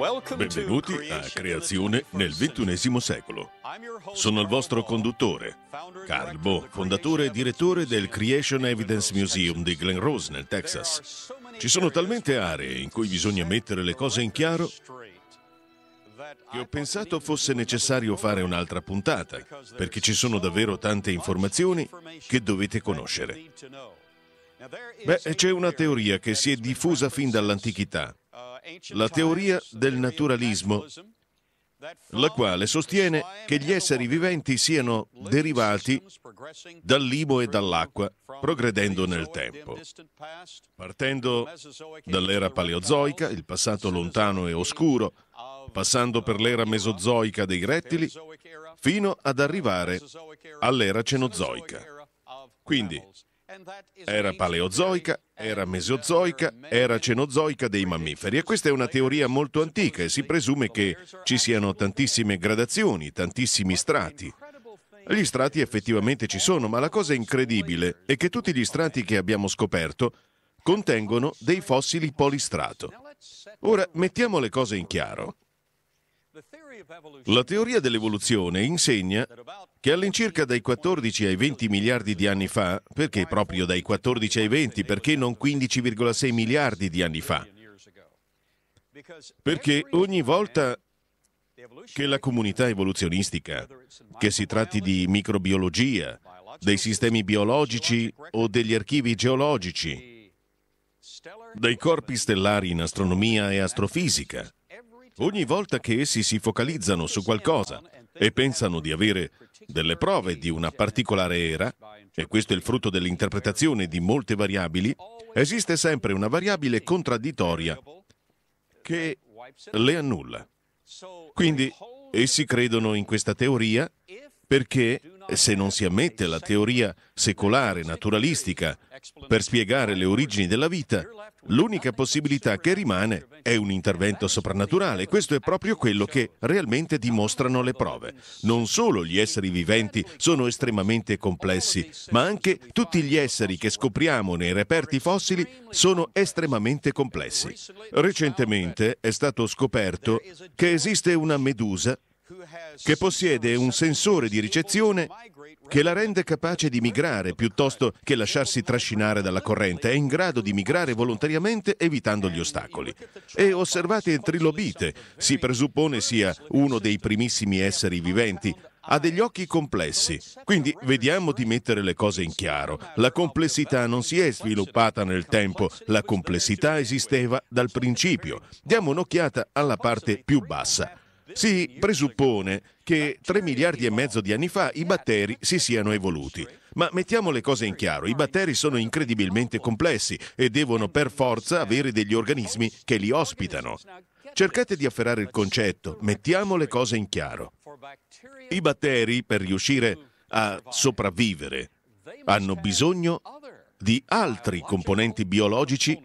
Benvenuti a Creazione nel XXI secolo. Sono il vostro conduttore, Carl Bo, fondatore e direttore del Creation Evidence Museum di Glen Rose, nel Texas. Ci sono talmente aree in cui bisogna mettere le cose in chiaro che ho pensato fosse necessario fare un'altra puntata, perché ci sono davvero tante informazioni che dovete conoscere. Beh, c'è una teoria che si è diffusa fin dall'antichità la teoria del naturalismo, la quale sostiene che gli esseri viventi siano derivati dal dall'imo e dall'acqua, progredendo nel tempo. Partendo dall'era paleozoica, il passato lontano e oscuro, passando per l'era mesozoica dei rettili, fino ad arrivare all'era cenozoica. Quindi, era paleozoica, era mesozoica, era cenozoica dei mammiferi e questa è una teoria molto antica e si presume che ci siano tantissime gradazioni, tantissimi strati. Gli strati effettivamente ci sono, ma la cosa incredibile è che tutti gli strati che abbiamo scoperto contengono dei fossili polistrato. Ora mettiamo le cose in chiaro. La teoria dell'evoluzione insegna che all'incirca dai 14 ai 20 miliardi di anni fa, perché proprio dai 14 ai 20, perché non 15,6 miliardi di anni fa? Perché ogni volta che la comunità evoluzionistica, che si tratti di microbiologia, dei sistemi biologici o degli archivi geologici, dei corpi stellari in astronomia e astrofisica, Ogni volta che essi si focalizzano su qualcosa e pensano di avere delle prove di una particolare era, e questo è il frutto dell'interpretazione di molte variabili, esiste sempre una variabile contraddittoria che le annulla. Quindi essi credono in questa teoria perché se non si ammette la teoria secolare, naturalistica, per spiegare le origini della vita, l'unica possibilità che rimane è un intervento soprannaturale. Questo è proprio quello che realmente dimostrano le prove. Non solo gli esseri viventi sono estremamente complessi, ma anche tutti gli esseri che scopriamo nei reperti fossili sono estremamente complessi. Recentemente è stato scoperto che esiste una medusa che possiede un sensore di ricezione che la rende capace di migrare piuttosto che lasciarsi trascinare dalla corrente. È in grado di migrare volontariamente evitando gli ostacoli. E osservate il trilobite, si presuppone sia uno dei primissimi esseri viventi, ha degli occhi complessi. Quindi vediamo di mettere le cose in chiaro. La complessità non si è sviluppata nel tempo, la complessità esisteva dal principio. Diamo un'occhiata alla parte più bassa. Si presuppone che 3 miliardi e mezzo di anni fa i batteri si siano evoluti. Ma mettiamo le cose in chiaro, i batteri sono incredibilmente complessi e devono per forza avere degli organismi che li ospitano. Cercate di afferrare il concetto, mettiamo le cose in chiaro. I batteri, per riuscire a sopravvivere, hanno bisogno di altri componenti biologici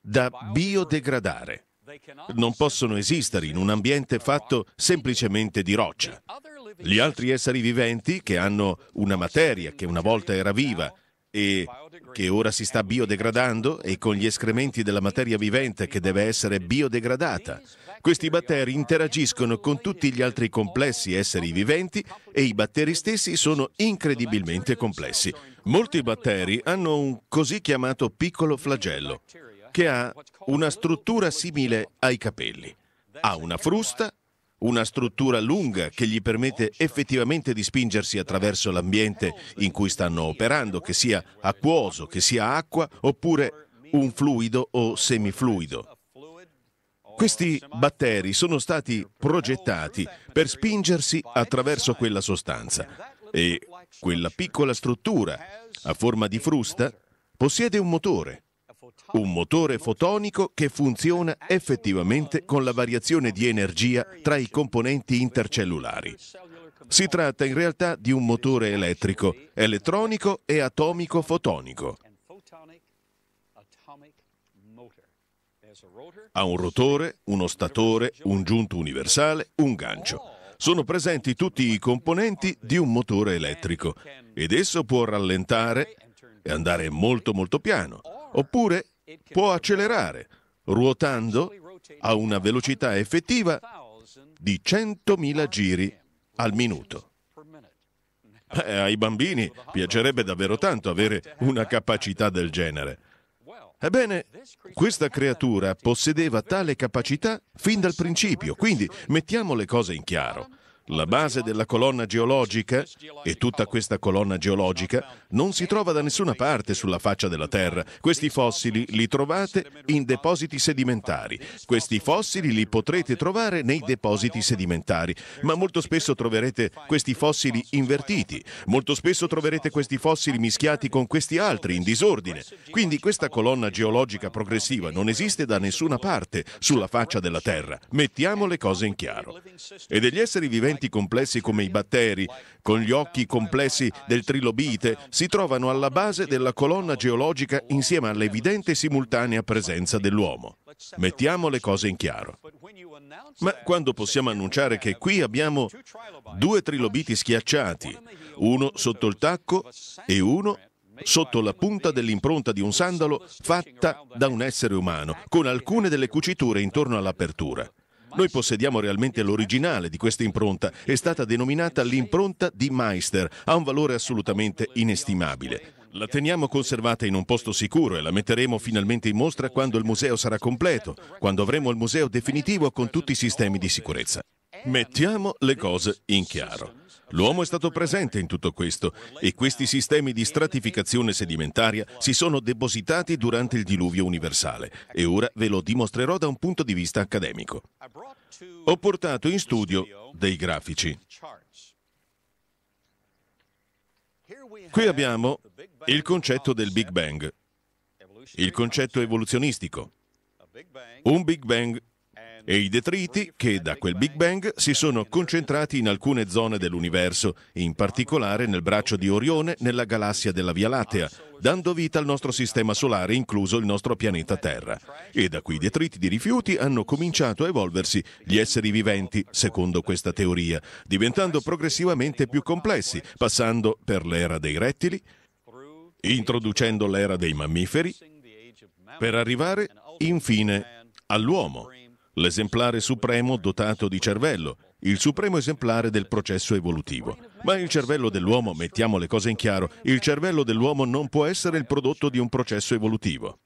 da biodegradare non possono esistere in un ambiente fatto semplicemente di roccia. Gli altri esseri viventi che hanno una materia che una volta era viva e che ora si sta biodegradando e con gli escrementi della materia vivente che deve essere biodegradata. Questi batteri interagiscono con tutti gli altri complessi esseri viventi e i batteri stessi sono incredibilmente complessi. Molti batteri hanno un così chiamato piccolo flagello che ha una struttura simile ai capelli. Ha una frusta, una struttura lunga che gli permette effettivamente di spingersi attraverso l'ambiente in cui stanno operando, che sia acquoso, che sia acqua, oppure un fluido o semifluido. Questi batteri sono stati progettati per spingersi attraverso quella sostanza e quella piccola struttura a forma di frusta possiede un motore un motore fotonico che funziona effettivamente con la variazione di energia tra i componenti intercellulari. Si tratta in realtà di un motore elettrico, elettronico e atomico fotonico. Ha un rotore, uno statore, un giunto universale, un gancio sono presenti tutti i componenti di un motore elettrico ed esso può rallentare e andare molto molto piano, oppure può accelerare ruotando a una velocità effettiva di 100.000 giri al minuto. Eh, ai bambini piacerebbe davvero tanto avere una capacità del genere. Ebbene, questa creatura possedeva tale capacità fin dal principio, quindi mettiamo le cose in chiaro. La base della colonna geologica e tutta questa colonna geologica non si trova da nessuna parte sulla faccia della Terra. Questi fossili li trovate in depositi sedimentari. Questi fossili li potrete trovare nei depositi sedimentari, ma molto spesso troverete questi fossili invertiti, molto spesso troverete questi fossili mischiati con questi altri in disordine. Quindi questa colonna geologica progressiva non esiste da nessuna parte sulla faccia della Terra. Mettiamo le cose in chiaro. E degli esseri viventi elementi complessi come i batteri, con gli occhi complessi del trilobite, si trovano alla base della colonna geologica insieme all'evidente simultanea presenza dell'uomo. Mettiamo le cose in chiaro. Ma quando possiamo annunciare che qui abbiamo due trilobiti schiacciati, uno sotto il tacco e uno sotto la punta dell'impronta di un sandalo fatta da un essere umano, con alcune delle cuciture intorno all'apertura. Noi possediamo realmente l'originale di questa impronta, è stata denominata l'impronta di Meister, ha un valore assolutamente inestimabile. La teniamo conservata in un posto sicuro e la metteremo finalmente in mostra quando il museo sarà completo, quando avremo il museo definitivo con tutti i sistemi di sicurezza. Mettiamo le cose in chiaro. L'uomo è stato presente in tutto questo e questi sistemi di stratificazione sedimentaria si sono depositati durante il diluvio universale e ora ve lo dimostrerò da un punto di vista accademico. Ho portato in studio dei grafici. Qui abbiamo il concetto del Big Bang, il concetto evoluzionistico. Un Big Bang e i detriti che da quel Big Bang si sono concentrati in alcune zone dell'universo, in particolare nel braccio di Orione nella galassia della Via Lattea, dando vita al nostro sistema solare, incluso il nostro pianeta Terra. E da quei detriti di rifiuti hanno cominciato a evolversi gli esseri viventi, secondo questa teoria, diventando progressivamente più complessi, passando per l'era dei rettili, introducendo l'era dei mammiferi, per arrivare infine all'uomo l'esemplare supremo dotato di cervello, il supremo esemplare del processo evolutivo. Ma il cervello dell'uomo, mettiamo le cose in chiaro, il cervello dell'uomo non può essere il prodotto di un processo evolutivo.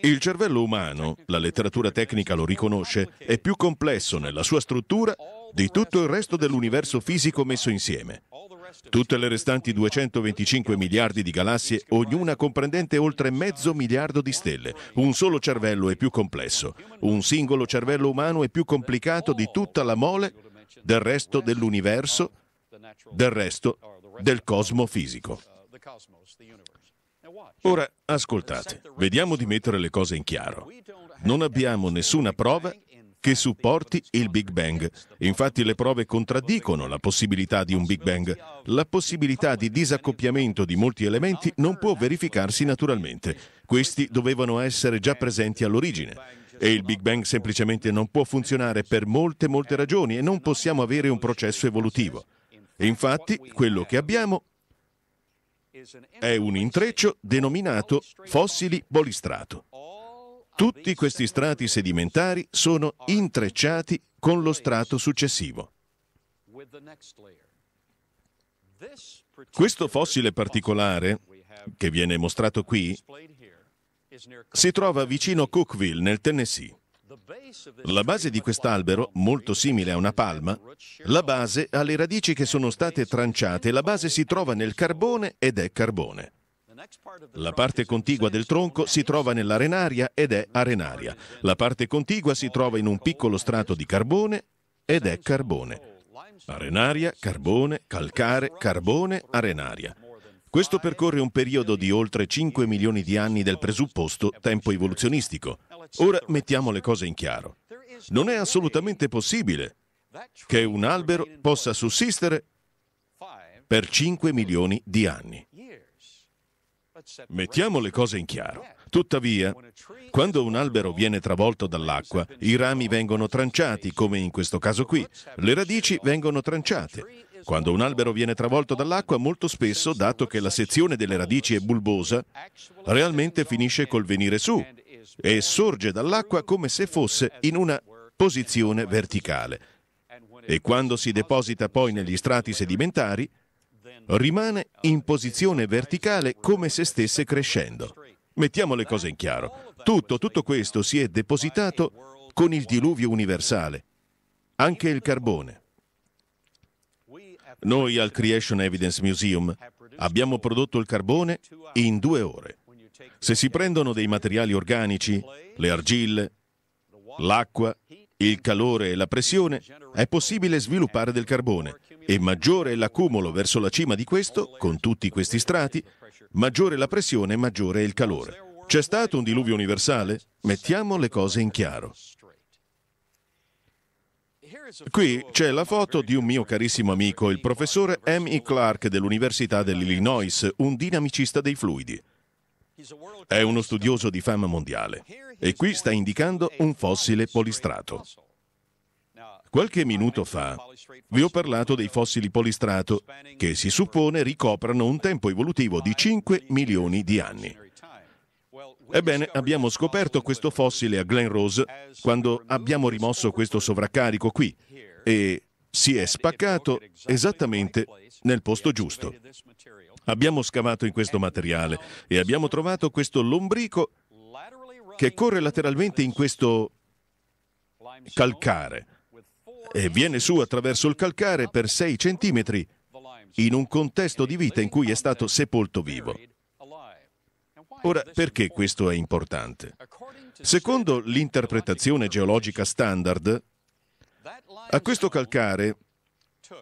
Il cervello umano, la letteratura tecnica lo riconosce, è più complesso nella sua struttura di tutto il resto dell'universo fisico messo insieme. Tutte le restanti 225 miliardi di galassie, ognuna comprendente oltre mezzo miliardo di stelle. Un solo cervello è più complesso. Un singolo cervello umano è più complicato di tutta la mole del resto dell'universo, del resto del cosmo fisico. Ora, ascoltate, vediamo di mettere le cose in chiaro. Non abbiamo nessuna prova che supporti il Big Bang. Infatti le prove contraddicono la possibilità di un Big Bang. La possibilità di disaccoppiamento di molti elementi non può verificarsi naturalmente. Questi dovevano essere già presenti all'origine. E il Big Bang semplicemente non può funzionare per molte, molte ragioni e non possiamo avere un processo evolutivo. Infatti, quello che abbiamo è un intreccio denominato fossili bolistrato. Tutti questi strati sedimentari sono intrecciati con lo strato successivo. Questo fossile particolare, che viene mostrato qui, si trova vicino Cookville, nel Tennessee. La base di quest'albero, molto simile a una palma, la base ha le radici che sono state tranciate, la base si trova nel carbone ed è carbone. La parte contigua del tronco si trova nell'arenaria ed è arenaria. La parte contigua si trova in un piccolo strato di carbone ed è carbone. Arenaria, carbone, calcare, carbone, arenaria. Questo percorre un periodo di oltre 5 milioni di anni del presupposto tempo evoluzionistico. Ora mettiamo le cose in chiaro. Non è assolutamente possibile che un albero possa sussistere per 5 milioni di anni. Mettiamo le cose in chiaro. Tuttavia, quando un albero viene travolto dall'acqua, i rami vengono tranciati, come in questo caso qui, le radici vengono tranciate. Quando un albero viene travolto dall'acqua, molto spesso, dato che la sezione delle radici è bulbosa, realmente finisce col venire su e sorge dall'acqua come se fosse in una posizione verticale. E quando si deposita poi negli strati sedimentari, rimane in posizione verticale come se stesse crescendo. Mettiamo le cose in chiaro. Tutto, tutto questo si è depositato con il diluvio universale, anche il carbone. Noi al Creation Evidence Museum abbiamo prodotto il carbone in due ore. Se si prendono dei materiali organici, le argille, l'acqua, il calore e la pressione, è possibile sviluppare del carbone e maggiore è l'accumulo verso la cima di questo, con tutti questi strati, maggiore la pressione, e maggiore è il calore. C'è stato un diluvio universale? Mettiamo le cose in chiaro. Qui c'è la foto di un mio carissimo amico, il professore M. E. Clark dell'Università dell'Illinois, un dinamicista dei fluidi. È uno studioso di fama mondiale e qui sta indicando un fossile polistrato. Qualche minuto fa vi ho parlato dei fossili polistrato che si suppone ricoprano un tempo evolutivo di 5 milioni di anni. Ebbene, abbiamo scoperto questo fossile a Glen Rose quando abbiamo rimosso questo sovraccarico qui e si è spaccato esattamente nel posto giusto. Abbiamo scavato in questo materiale e abbiamo trovato questo lombrico che corre lateralmente in questo calcare e viene su attraverso il calcare per 6 centimetri in un contesto di vita in cui è stato sepolto vivo. Ora, perché questo è importante? Secondo l'interpretazione geologica standard, a questo calcare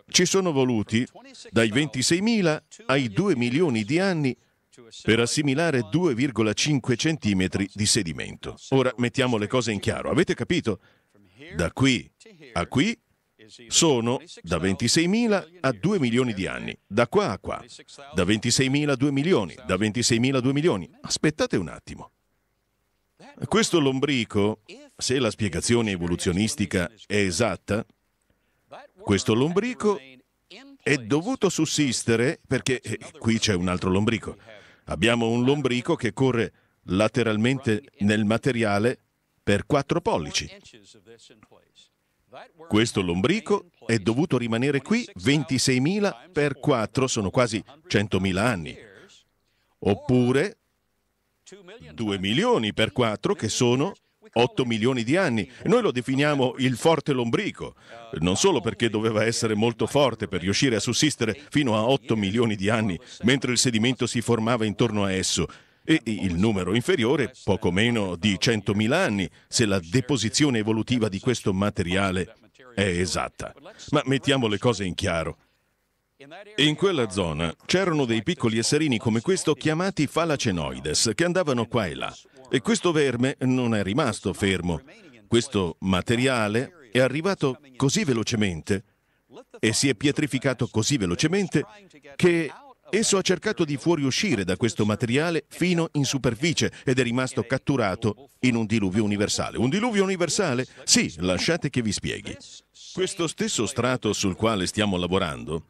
ci sono voluti dai 26.000 ai 2 milioni di anni per assimilare 2,5 centimetri di sedimento. Ora mettiamo le cose in chiaro, avete capito? Da qui a qui sono da 26.000 a 2 milioni di anni, da qua a qua, da 26.000 a 2 milioni, da 26.000 a 2 milioni. Aspettate un attimo. Questo lombrico, se la spiegazione evoluzionistica è esatta, questo lombrico è dovuto sussistere perché eh, qui c'è un altro lombrico. Abbiamo un lombrico che corre lateralmente nel materiale per 4 pollici. Questo lombrico è dovuto rimanere qui 26.000 per 4, sono quasi 100.000 anni. Oppure 2 milioni per 4, che sono 8 milioni di anni. Noi lo definiamo il forte lombrico, non solo perché doveva essere molto forte per riuscire a sussistere fino a 8 milioni di anni, mentre il sedimento si formava intorno a esso, e il numero inferiore poco meno di 100.000 anni, se la deposizione evolutiva di questo materiale è esatta. Ma mettiamo le cose in chiaro. In quella zona c'erano dei piccoli esserini come questo chiamati falacenoides che andavano qua e là e questo verme non è rimasto fermo. Questo materiale è arrivato così velocemente e si è pietrificato così velocemente che Esso ha cercato di fuoriuscire da questo materiale fino in superficie ed è rimasto catturato in un diluvio universale. Un diluvio universale? Sì, lasciate che vi spieghi. Questo stesso strato sul quale stiamo lavorando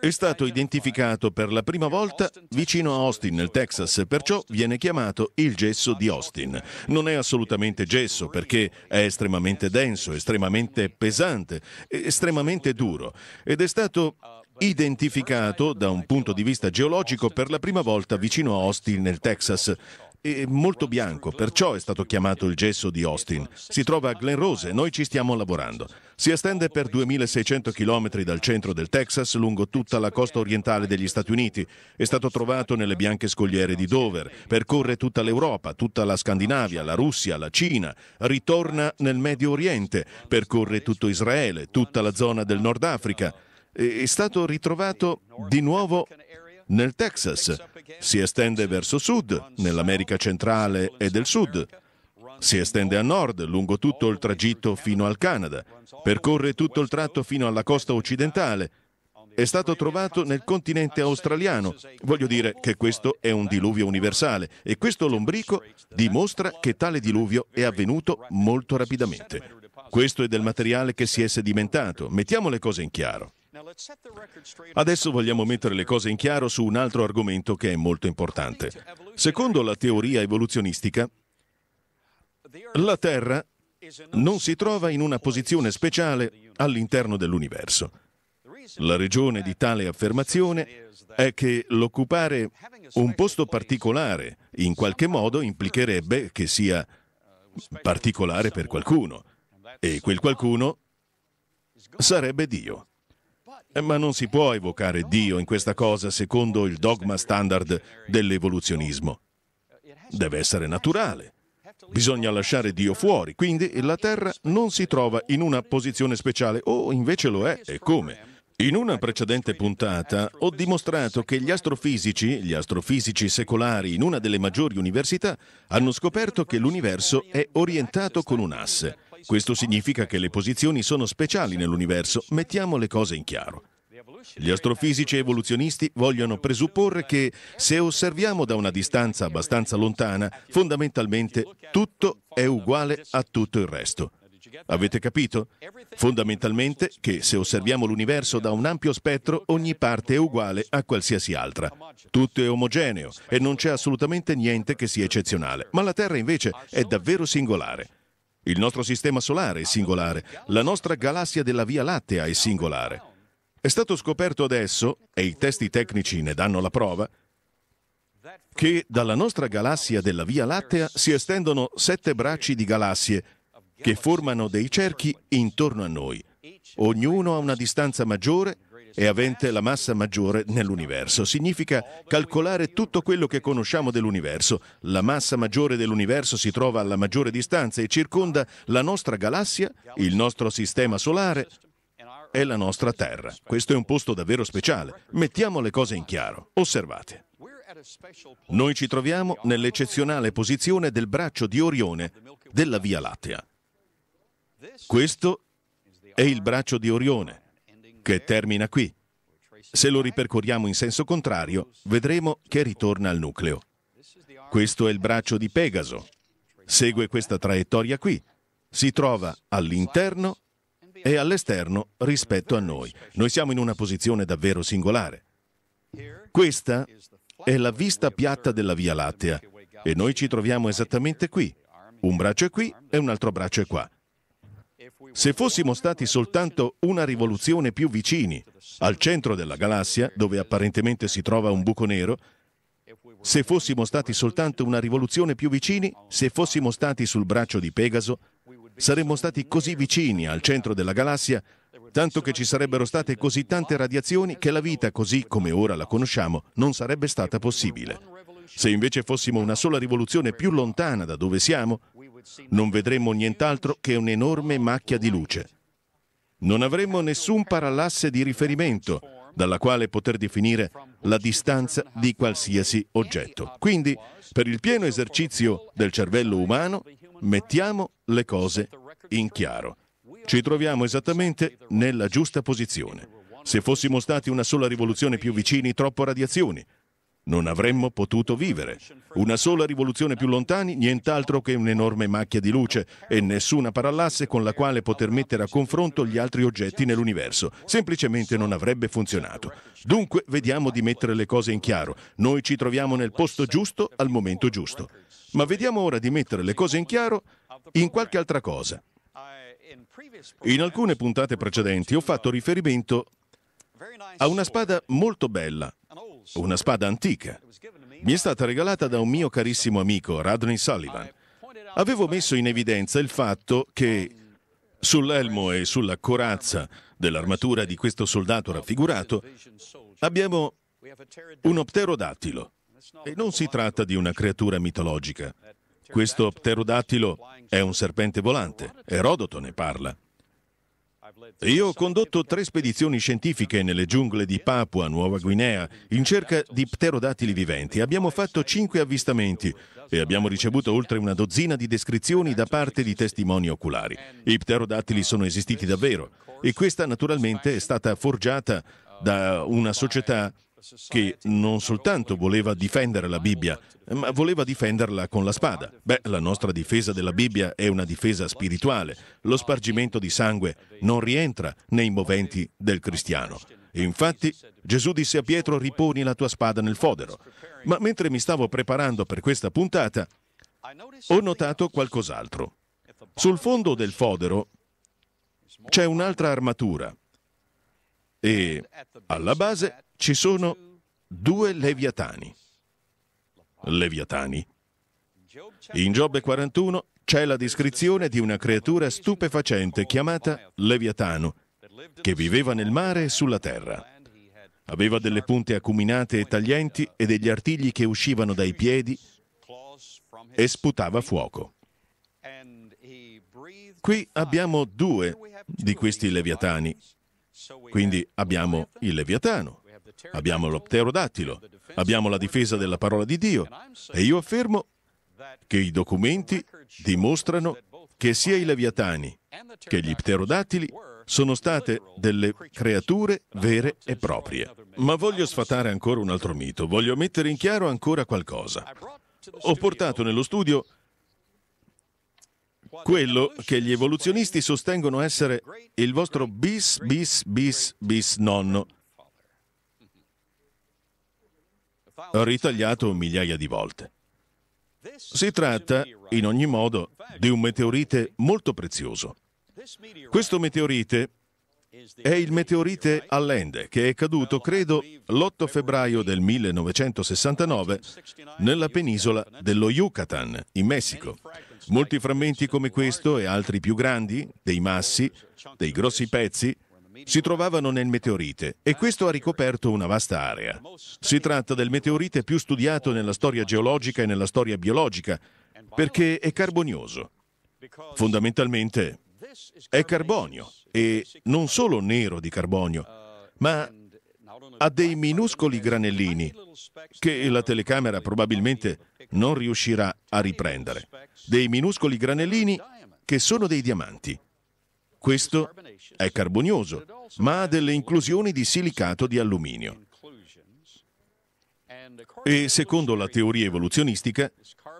è stato identificato per la prima volta vicino a Austin, nel Texas, perciò viene chiamato il gesso di Austin. Non è assolutamente gesso perché è estremamente denso, estremamente pesante, estremamente duro ed è stato identificato da un punto di vista geologico per la prima volta vicino a Austin nel Texas. È molto bianco, perciò è stato chiamato il gesso di Austin. Si trova a Glen Rose, noi ci stiamo lavorando. Si estende per 2600 km dal centro del Texas lungo tutta la costa orientale degli Stati Uniti. È stato trovato nelle bianche scogliere di Dover, percorre tutta l'Europa, tutta la Scandinavia, la Russia, la Cina, ritorna nel Medio Oriente, percorre tutto Israele, tutta la zona del Nord Africa è stato ritrovato di nuovo nel Texas, si estende verso sud, nell'America centrale e del sud, si estende a nord lungo tutto il tragitto fino al Canada, percorre tutto il tratto fino alla costa occidentale, è stato trovato nel continente australiano. Voglio dire che questo è un diluvio universale e questo lombrico dimostra che tale diluvio è avvenuto molto rapidamente. Questo è del materiale che si è sedimentato. Mettiamo le cose in chiaro. Adesso vogliamo mettere le cose in chiaro su un altro argomento che è molto importante. Secondo la teoria evoluzionistica, la Terra non si trova in una posizione speciale all'interno dell'universo. La regione di tale affermazione è che l'occupare un posto particolare in qualche modo implicherebbe che sia particolare per qualcuno e quel qualcuno sarebbe Dio. Eh, ma non si può evocare Dio in questa cosa secondo il dogma standard dell'evoluzionismo. Deve essere naturale. Bisogna lasciare Dio fuori, quindi la Terra non si trova in una posizione speciale, o invece lo è, e come? In una precedente puntata ho dimostrato che gli astrofisici, gli astrofisici secolari in una delle maggiori università, hanno scoperto che l'universo è orientato con un asse. Questo significa che le posizioni sono speciali nell'universo. Mettiamo le cose in chiaro. Gli astrofisici evoluzionisti vogliono presupporre che se osserviamo da una distanza abbastanza lontana, fondamentalmente tutto è uguale a tutto il resto. Avete capito? Fondamentalmente che se osserviamo l'universo da un ampio spettro, ogni parte è uguale a qualsiasi altra. Tutto è omogeneo e non c'è assolutamente niente che sia eccezionale. Ma la Terra invece è davvero singolare. Il nostro sistema solare è singolare, la nostra galassia della Via Lattea è singolare. È stato scoperto adesso, e i testi tecnici ne danno la prova, che dalla nostra galassia della Via Lattea si estendono sette bracci di galassie che formano dei cerchi intorno a noi. Ognuno a una distanza maggiore e avente la massa maggiore nell'universo. Significa calcolare tutto quello che conosciamo dell'universo. La massa maggiore dell'universo si trova alla maggiore distanza e circonda la nostra galassia, il nostro sistema solare e la nostra Terra. Questo è un posto davvero speciale. Mettiamo le cose in chiaro. Osservate. Noi ci troviamo nell'eccezionale posizione del braccio di Orione della Via Lattea. Questo è il braccio di Orione, che termina qui. Se lo ripercorriamo in senso contrario, vedremo che ritorna al nucleo. Questo è il braccio di Pegaso. Segue questa traiettoria qui. Si trova all'interno e all'esterno rispetto a noi. Noi siamo in una posizione davvero singolare. Questa è la vista piatta della Via Lattea e noi ci troviamo esattamente qui. Un braccio è qui e un altro braccio è qua. Se fossimo stati soltanto una rivoluzione più vicini, al centro della galassia, dove apparentemente si trova un buco nero, se fossimo stati soltanto una rivoluzione più vicini, se fossimo stati sul braccio di Pegaso, saremmo stati così vicini al centro della galassia, tanto che ci sarebbero state così tante radiazioni che la vita così come ora la conosciamo non sarebbe stata possibile. Se invece fossimo una sola rivoluzione più lontana da dove siamo, non vedremmo nient'altro che un'enorme macchia di luce. Non avremmo nessun parallasse di riferimento dalla quale poter definire la distanza di qualsiasi oggetto. Quindi, per il pieno esercizio del cervello umano, mettiamo le cose in chiaro. Ci troviamo esattamente nella giusta posizione. Se fossimo stati una sola rivoluzione più vicini, troppo radiazioni, non avremmo potuto vivere. Una sola rivoluzione più lontani, nient'altro che un'enorme macchia di luce e nessuna parallasse con la quale poter mettere a confronto gli altri oggetti nell'universo. Semplicemente non avrebbe funzionato. Dunque vediamo di mettere le cose in chiaro. Noi ci troviamo nel posto giusto al momento giusto. Ma vediamo ora di mettere le cose in chiaro in qualche altra cosa. In alcune puntate precedenti ho fatto riferimento a una spada molto bella, una spada antica. Mi è stata regalata da un mio carissimo amico, Radney Sullivan. Avevo messo in evidenza il fatto che sull'elmo e sulla corazza dell'armatura di questo soldato raffigurato abbiamo un pterodattilo. E non si tratta di una creatura mitologica. Questo pterodattilo è un serpente volante. Erodoto ne parla. Io ho condotto tre spedizioni scientifiche nelle giungle di Papua, Nuova Guinea, in cerca di pterodattili viventi. Abbiamo fatto cinque avvistamenti e abbiamo ricevuto oltre una dozzina di descrizioni da parte di testimoni oculari. I pterodattili sono esistiti davvero e questa naturalmente è stata forgiata da una società che non soltanto voleva difendere la Bibbia, ma voleva difenderla con la spada. Beh, la nostra difesa della Bibbia è una difesa spirituale. Lo spargimento di sangue non rientra nei moventi del cristiano. Infatti Gesù disse a Pietro riponi la tua spada nel fodero. Ma mentre mi stavo preparando per questa puntata, ho notato qualcos'altro. Sul fondo del fodero c'è un'altra armatura e alla base ci sono due leviatani. Leviatani. In Giobbe 41 c'è la descrizione di una creatura stupefacente chiamata leviatano, che viveva nel mare e sulla terra. Aveva delle punte acuminate e taglienti e degli artigli che uscivano dai piedi e sputava fuoco. Qui abbiamo due di questi leviatani. Quindi abbiamo il leviatano abbiamo lo pterodattilo, abbiamo la difesa della parola di Dio e io affermo che i documenti dimostrano che sia i leviatani che gli pterodattili sono state delle creature vere e proprie. Ma voglio sfatare ancora un altro mito, voglio mettere in chiaro ancora qualcosa. Ho portato nello studio quello che gli evoluzionisti sostengono essere il vostro bis bis bis bis nonno, ritagliato migliaia di volte. Si tratta, in ogni modo, di un meteorite molto prezioso. Questo meteorite è il meteorite Allende, che è caduto, credo, l'8 febbraio del 1969 nella penisola dello Yucatan, in Messico. Molti frammenti come questo e altri più grandi, dei massi, dei grossi pezzi, si trovavano nel meteorite e questo ha ricoperto una vasta area. Si tratta del meteorite più studiato nella storia geologica e nella storia biologica perché è carbonioso. Fondamentalmente è carbonio e non solo nero di carbonio, ma ha dei minuscoli granellini che la telecamera probabilmente non riuscirà a riprendere. Dei minuscoli granellini che sono dei diamanti. Questo è carbonioso, ma ha delle inclusioni di silicato di alluminio. E secondo la teoria evoluzionistica,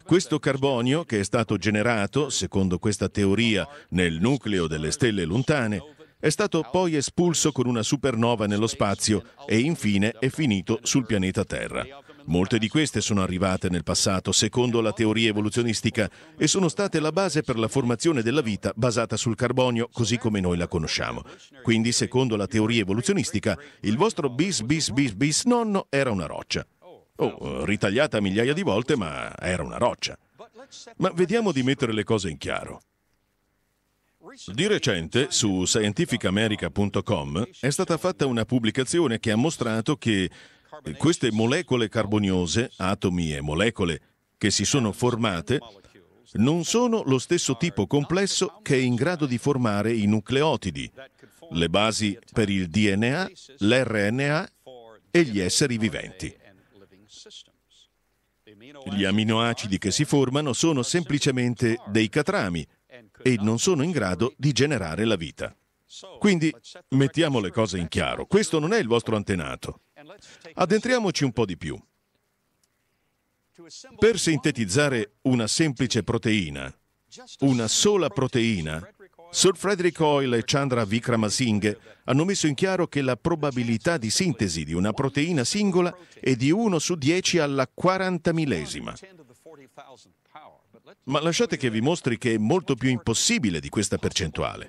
questo carbonio che è stato generato, secondo questa teoria, nel nucleo delle stelle lontane, è stato poi espulso con una supernova nello spazio e infine è finito sul pianeta Terra. Molte di queste sono arrivate nel passato secondo la teoria evoluzionistica e sono state la base per la formazione della vita basata sul carbonio così come noi la conosciamo. Quindi secondo la teoria evoluzionistica il vostro bis bis bis bis nonno era una roccia. Oh, ritagliata migliaia di volte ma era una roccia. Ma vediamo di mettere le cose in chiaro. Di recente su scientificamerica.com è stata fatta una pubblicazione che ha mostrato che queste molecole carboniose, atomi e molecole che si sono formate, non sono lo stesso tipo complesso che è in grado di formare i nucleotidi, le basi per il DNA, l'RNA e gli esseri viventi. Gli aminoacidi che si formano sono semplicemente dei catrami e non sono in grado di generare la vita. Quindi mettiamo le cose in chiaro, questo non è il vostro antenato. Addentriamoci un po' di più. Per sintetizzare una semplice proteina, una sola proteina, Sir Frederick Hoyle e Chandra Vikramasinghe hanno messo in chiaro che la probabilità di sintesi di una proteina singola è di 1 su 10 alla 40 millesima. Ma lasciate che vi mostri che è molto più impossibile di questa percentuale.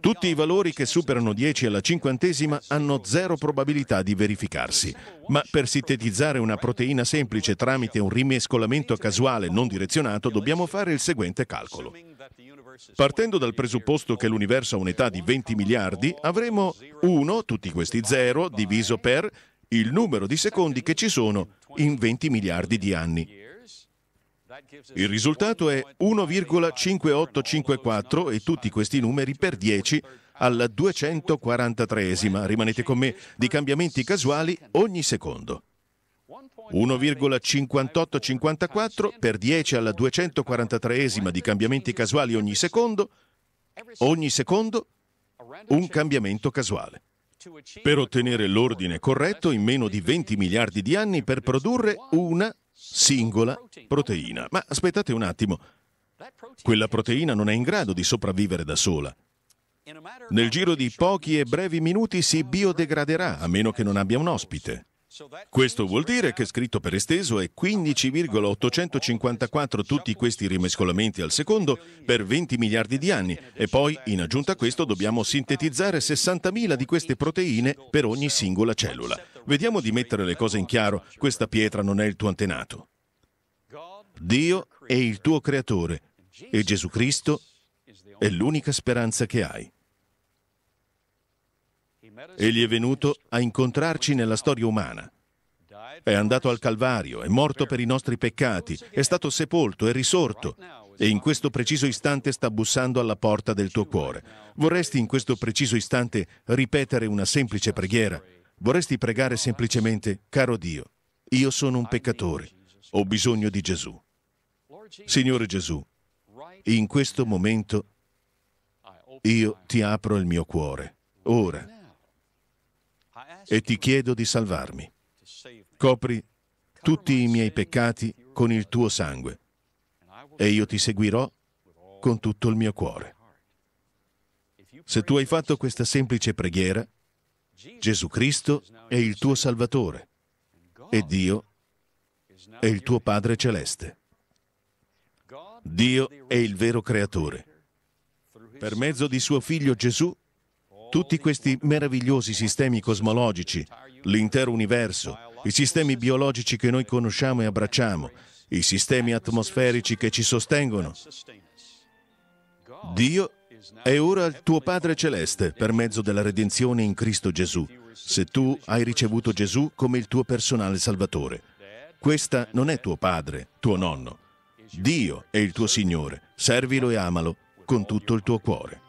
Tutti i valori che superano 10 alla cinquantesima hanno zero probabilità di verificarsi, ma per sintetizzare una proteina semplice tramite un rimescolamento casuale non direzionato dobbiamo fare il seguente calcolo. Partendo dal presupposto che l'universo ha un'età di 20 miliardi, avremo 1, tutti questi 0, diviso per il numero di secondi che ci sono in 20 miliardi di anni. Il risultato è 1,5854 e tutti questi numeri per 10 alla 243esima. Rimanete con me di cambiamenti casuali ogni secondo. 1,5854 per 10 alla 243esima di cambiamenti casuali ogni secondo, ogni secondo un cambiamento casuale. Per ottenere l'ordine corretto in meno di 20 miliardi di anni per produrre una singola proteina. Ma aspettate un attimo, quella proteina non è in grado di sopravvivere da sola. Nel giro di pochi e brevi minuti si biodegraderà, a meno che non abbia un ospite. Questo vuol dire che scritto per esteso è 15,854 tutti questi rimescolamenti al secondo per 20 miliardi di anni e poi in aggiunta a questo dobbiamo sintetizzare 60.000 di queste proteine per ogni singola cellula. Vediamo di mettere le cose in chiaro, questa pietra non è il tuo antenato. Dio è il tuo creatore e Gesù Cristo è l'unica speranza che hai. Egli è venuto a incontrarci nella storia umana. È andato al Calvario, è morto per i nostri peccati, è stato sepolto, è risorto e in questo preciso istante sta bussando alla porta del tuo cuore. Vorresti in questo preciso istante ripetere una semplice preghiera? Vorresti pregare semplicemente, caro Dio, io sono un peccatore, ho bisogno di Gesù. Signore Gesù, in questo momento io ti apro il mio cuore, ora, e ti chiedo di salvarmi. Copri tutti i miei peccati con il tuo sangue e io ti seguirò con tutto il mio cuore. Se tu hai fatto questa semplice preghiera, Gesù Cristo è il tuo Salvatore e Dio è il tuo Padre Celeste. Dio è il vero Creatore. Per mezzo di suo Figlio Gesù, tutti questi meravigliosi sistemi cosmologici, l'intero universo, i sistemi biologici che noi conosciamo e abbracciamo, i sistemi atmosferici che ci sostengono, Dio è è ora il tuo Padre Celeste per mezzo della redenzione in Cristo Gesù, se tu hai ricevuto Gesù come il tuo personale Salvatore. Questa non è tuo padre, tuo nonno. Dio è il tuo Signore, servilo e amalo con tutto il tuo cuore.